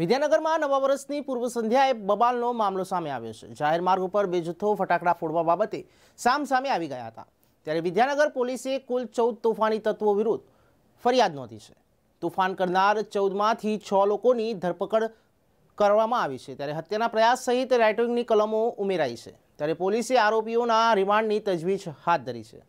વિદ્યાનગરમાં નવા વર્ષની પૂર્વ સંધ્યાએ બબાલનો મામલો સામે આવ્યો છે જાહેર માર્ગ ઉપર બે જથ્થો ફટાકડા ફોડવા બાબતે સામસામે આવી ગયા હતા ત્યારે વિદ્યાનગર પોલીસે કુલ ચૌદ તોફાની તત્વો વિરુદ્ધ ફરિયાદ નોંધી છે તોફાન કરનાર ચૌદમાંથી છ લોકોની ધરપકડ કરવામાં આવી છે ત્યારે હત્યાના પ્રયાસ સહિત રાઇટિંગની કલમો ઉમેરાઈ છે ત્યારે પોલીસે આરોપીઓના રિમાન્ડની તજવીજ હાથ ધરી છે